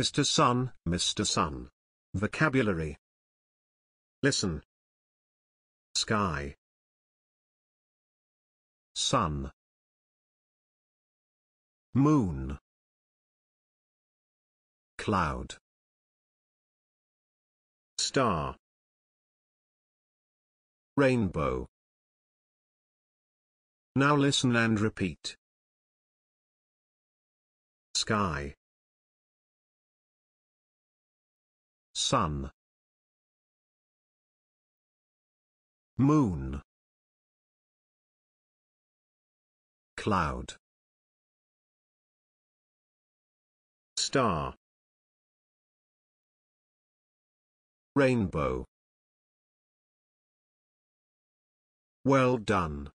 Mr. Sun, Mr. Sun. Vocabulary. Listen. Sky. Sun. Moon. Cloud. Star. Rainbow. Now listen and repeat. Sky. Sun. Moon. Cloud. Star. Rainbow. Well done.